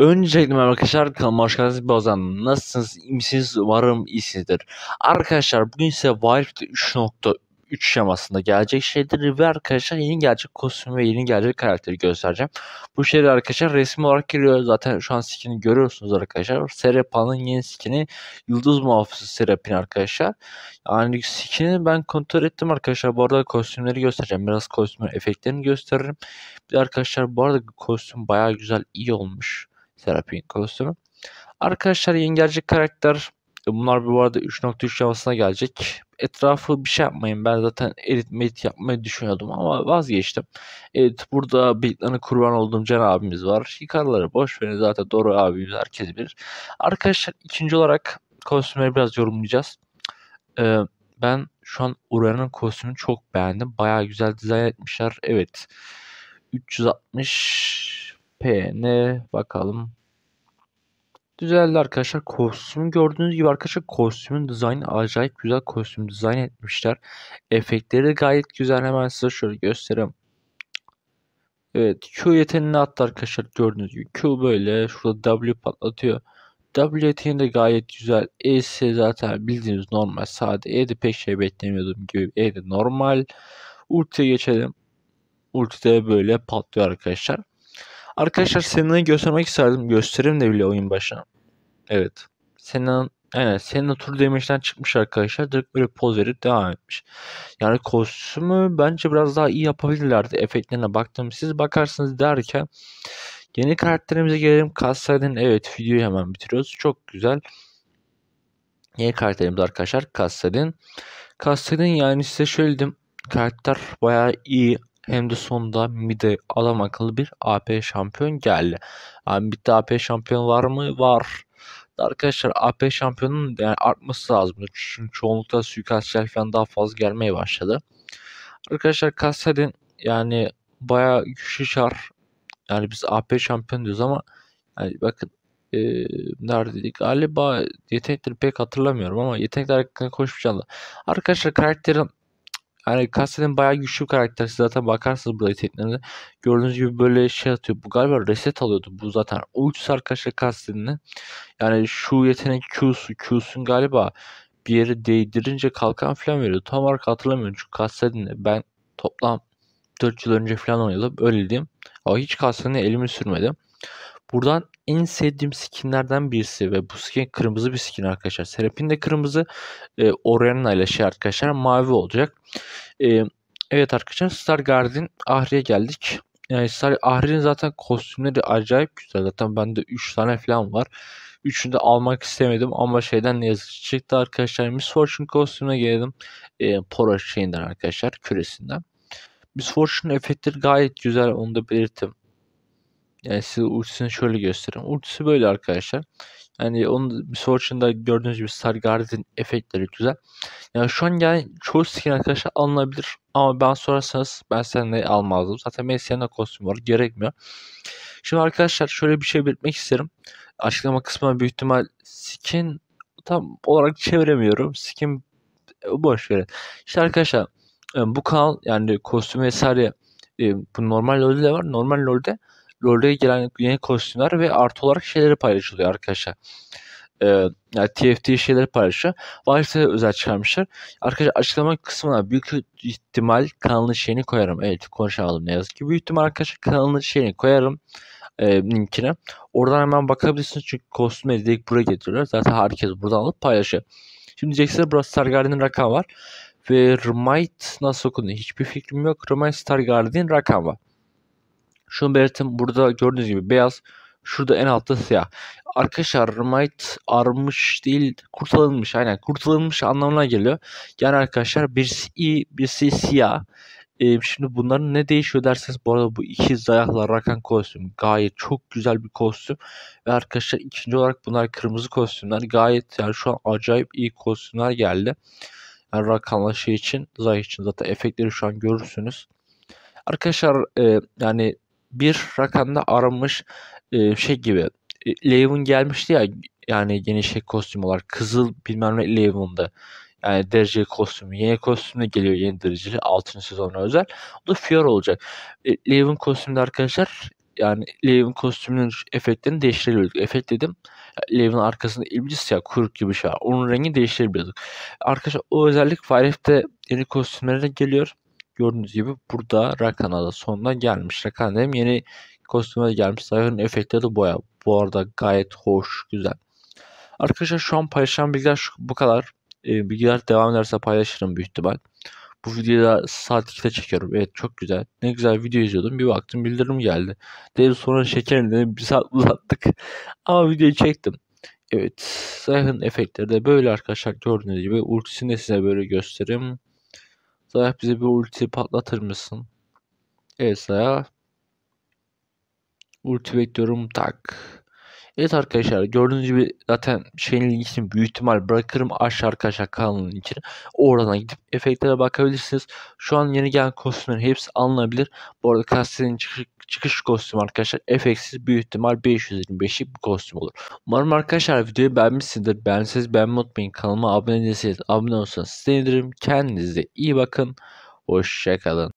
Öncelikle merhaba arkadaşlar kanalıma hoş geldiniz. Bozan nasılsınız? İyi misiniz? Umarım iyisinizdir. Arkadaşlar bugün size Wild 3.3 şemasında gelecek şeyleri ve arkadaşlar yeni gelecek kostüm ve yeni gelecek karakteri göstereceğim. Bu şeyler arkadaşlar resmi olarak geliyor. Zaten şu an skin'i görüyorsunuz arkadaşlar. Serapa'nın yeni skin'i Yıldız Muhafızı Serap'in arkadaşlar. Yani skin'i ben kontrol ettim arkadaşlar. Bu arada kostümleri göstereceğim. Biraz kostüm efektlerini gösteririm. Bir arkadaşlar bu arada kostüm baya güzel iyi olmuş. Serapin kostümü. Arkadaşlar yeni gelecek karakter. E, bunlar bu arada 3.3 yamasına gelecek. Etrafı bir şey yapmayın. Ben zaten edit medit yapmayı düşünüyordum ama vazgeçtim. Evet burada Beytlan'ın kurban olduğum Can abimiz var. Hikaroları boş verin zaten doğru abimiz herkes bilir. Arkadaşlar ikinci olarak kostümleri biraz yorumlayacağız. Ee, ben şu an Ura'nın kostümünü çok beğendim. Baya güzel dizayn etmişler. Evet. 360 P, N bakalım. Düzeldi arkadaşlar. Kostüm gördüğünüz gibi arkadaşlar kostümün dizaynı acayip güzel kostüm dizayn etmişler. Efektleri de gayet güzel. Hemen size şöyle göstereyim. Evet Q yeteneğini attı arkadaşlar gördüğünüz gibi. Q böyle şurada W patlatıyor. W yeteneği de gayet güzel. E ise zaten bildiğiniz normal. Sade E de pek şey beklemiyordum gibi. E de normal. Ulti'ye geçelim. Ulti de böyle patlıyor arkadaşlar. Arkadaşlar Sena'yı göstermek isterdim. Gösterim de bile oyun başına. Evet. Sena'nın yani Sena tur demeçten çıkmış arkadaşlar. Direkt böyle poz verip devam etmiş. Yani kostümü bence biraz daha iyi yapabilirlerdi. Efektlerine baktım. Siz bakarsınız derken yeni karakterimize gelelim. Kastaydın evet videoyu hemen bitiriyoruz. Çok güzel. Yeni karakterimiz arkadaşlar Kastaydın. Kastaydın yani size şöyle Karakter bayağı iyi hem de sonunda MİD'e adam akıllı bir AP şampiyon geldi. Yani MİD'de AP şampiyon var mı? Var. Arkadaşlar AP şampiyonun yani artması lazım. Çünkü çoğunlukla suikastçiler falan daha fazla gelmeye başladı. Arkadaşlar Kassadin yani bayağı güçlü şar. Yani biz AP şampiyon diyoruz ama yani bakın e, neredeydik galiba yetenekleri pek hatırlamıyorum ama yetenekler hakkında konuşmayacağım da. Arkadaşlar karakterin yani Kastel'in bayağı güçlü bir karakter. Siz zaten bakarsınız burada teknede. Gördüğünüz gibi böyle şey atıyor. Bu galiba reset alıyordu. Bu zaten uçsar arkadaşlar Kastel'inle. Yani şu yetenek Q'su. Q'sun galiba bir yere değdirince kalkan falan veriyor. Tam olarak hatırlamıyorum. Çünkü Kastel'inle ben toplam 4 yıl önce falan oynadım. Öyle diyeyim. Ama hiç Kastel'inle elimi sürmedim. Buradan en sevdiğim skinlerden birisi ve bu skin kırmızı bir skin arkadaşlar. Serap'in de kırmızı. E, Orianna ile şey arkadaşlar mavi olacak. E, evet arkadaşlar Star Guardian Ahri'ye geldik. Yani e, Star Ahri'nin zaten kostümleri acayip güzel. Zaten bende 3 tane falan var. Üçünü de almak istemedim ama şeyden ne yazık ki çıktı arkadaşlar. Miss Fortune kostümüne geldim. E, Poro şeyinden arkadaşlar küresinden. Miss Fortune efektleri gayet güzel onu da belirttim. Yani size ultisini şöyle göstereyim. Ultisi böyle arkadaşlar. Yani onun Sorcerer'da gördüğünüz gibi Star Guardian efektleri güzel. Yani şu an yani çoğu skin arkadaşlar alınabilir. Ama ben sorarsanız ben seninle almazdım. Zaten Messi'nin kostüm var. Gerekmiyor. Şimdi arkadaşlar şöyle bir şey belirtmek isterim. Açıklama kısmına büyük ihtimal skin tam olarak çeviremiyorum. Skin e, boş verin. İşte arkadaşlar e, bu kanal yani kostüm vesaire e, bu normal LoL'de var. Normal LoL'de LoL'e gelen yeni kostümler ve artı olarak şeyleri paylaşılıyor arkadaşlar. Ee, yani TFT şeyleri paylaşıyor. Vice'de özel çıkarmışlar. Arkadaşlar açıklama kısmına büyük ihtimal kanalın şeyini koyarım. Evet konuşamadım ne yazık ki. Büyük ihtimal arkadaşlar kanalın şeyini koyarım e, linkine. Oradan hemen bakabilirsiniz çünkü kostümleri direkt buraya getiriyorlar. Zaten herkes buradan alıp paylaşıyor. Şimdi diyeceksiniz burası Star Guardian rakam var. Ve Remite nasıl okunuyor? Hiçbir fikrim yok. Remite Star Guardian rakam var. Şunu belirtim burada gördüğünüz gibi beyaz. Şurada en altta siyah. Arkadaşlar Remite armış değil kurtarılmış aynen kurtarılmış anlamına geliyor. Yani arkadaşlar birisi iyi birisi siyah. Ee, şimdi bunların ne değişiyor derseniz bu arada bu iki zayaklar rakan kostüm gayet çok güzel bir kostüm. Ve arkadaşlar ikinci olarak bunlar kırmızı kostümler gayet yani şu an acayip iyi kostümler geldi. Yani rakanla şey için zayi için zaten efektleri şu an görürsünüz. Arkadaşlar e, yani bir rakamda aranmış e, şey gibi. Eleven gelmişti ya yani yeni şey kostüm kızıl bilmem ne Eleven'da. Yani dereceli kostümü. Yeni kostümle geliyor yeni dereceli 6. sezona özel. O da Fior olacak. Eleven kostümde arkadaşlar yani Eleven kostümünün efektlerini değiştirebiliyorduk. Efekt dedim. Eleven arkasında iblis ya kuyruk gibi şey var. Onun rengi değiştirebiliyorduk. Arkadaşlar o özellik Firef'te yeni kostümlere geliyor. Gördüğünüz gibi burada Rakan'a da sonuna gelmiş. Rakan hem yeni kostüme de gelmiş. Sayfanın efektleri de boya. Bu arada gayet hoş, güzel. Arkadaşlar şu an paylaşan bilgiler şu, bu kadar. E, bilgiler devam ederse paylaşırım büyük ihtimal. Bu videoyu da saat 2'de çekiyorum. Evet çok güzel. Ne güzel video izliyordum. Bir baktım bildirim geldi. Dedim sonra şekerim bir saat uzattık. Ama videoyu çektim. Evet. Sayın efektleri de böyle arkadaşlar gördüğünüz gibi. Ultisini de size böyle göstereyim. Zayah bize bir ulti patlatır mısın? Evet Zayah. Ulti bekliyorum tak. Evet arkadaşlar gördüğünüz gibi zaten şeyin linkini büyük ihtimal bırakırım aşağı arkadaşlar kanalının için. Oradan gidip efektlere bakabilirsiniz. Şu an yeni gelen kostümlerin hepsi alınabilir. Bu arada kastenin çıkış, çıkış kostümü arkadaşlar efeksiz büyük ihtimal 525'lik bir kostüm olur. Umarım arkadaşlar videoyu beğenmişsinizdir. Beğenseniz beğenmeyi unutmayın. Kanalıma abone değilseniz abone olsanız sevinirim. Kendinize iyi bakın. Hoşçakalın.